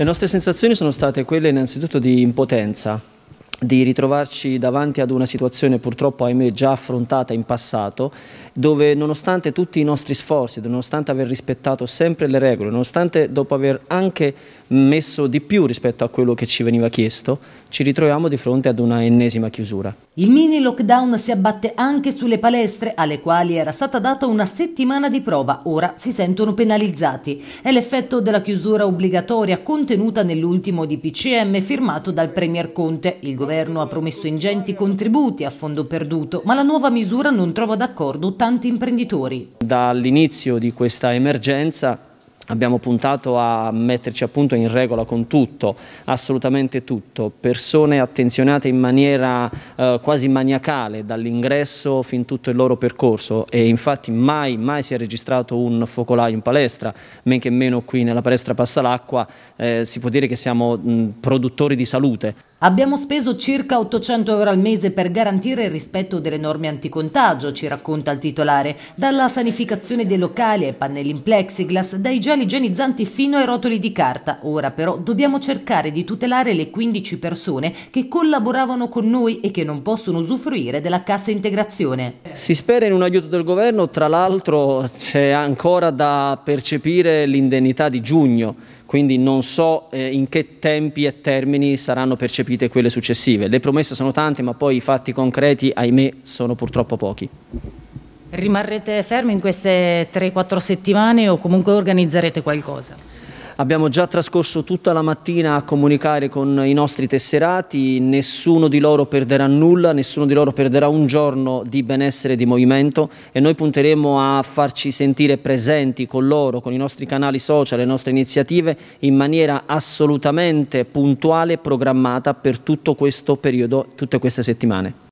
Le nostre sensazioni sono state quelle innanzitutto di impotenza, di ritrovarci davanti ad una situazione purtroppo ahimè già affrontata in passato dove nonostante tutti i nostri sforzi, nonostante aver rispettato sempre le regole, nonostante dopo aver anche messo di più rispetto a quello che ci veniva chiesto, ci ritroviamo di fronte ad una ennesima chiusura. Il mini lockdown si abbatte anche sulle palestre, alle quali era stata data una settimana di prova, ora si sentono penalizzati. È l'effetto della chiusura obbligatoria contenuta nell'ultimo DPCM firmato dal Premier Conte. Il governo ha promesso ingenti contributi a fondo perduto, ma la nuova misura non trova d'accordo tanti imprenditori. Dall'inizio di questa emergenza Abbiamo puntato a metterci appunto in regola con tutto, assolutamente tutto, persone attenzionate in maniera eh, quasi maniacale dall'ingresso fin tutto il loro percorso e infatti mai, mai si è registrato un focolaio in palestra, men che meno qui nella palestra passa l'acqua, eh, si può dire che siamo mh, produttori di salute. Abbiamo speso circa 800 euro al mese per garantire il rispetto delle norme anticontagio, ci racconta il titolare, dalla sanificazione dei locali ai pannelli in plexiglass, dai gel igienizzanti fino ai rotoli di carta. Ora però dobbiamo cercare di tutelare le 15 persone che collaboravano con noi e che non possono usufruire della cassa integrazione. Si spera in un aiuto del governo, tra l'altro c'è ancora da percepire l'indennità di giugno quindi non so eh, in che tempi e termini saranno percepite quelle successive. Le promesse sono tante, ma poi i fatti concreti, ahimè, sono purtroppo pochi. Rimarrete fermi in queste 3-4 settimane o comunque organizzerete qualcosa? Abbiamo già trascorso tutta la mattina a comunicare con i nostri tesserati, nessuno di loro perderà nulla, nessuno di loro perderà un giorno di benessere e di movimento e noi punteremo a farci sentire presenti con loro, con i nostri canali social, le nostre iniziative in maniera assolutamente puntuale e programmata per tutto questo periodo, tutte queste settimane.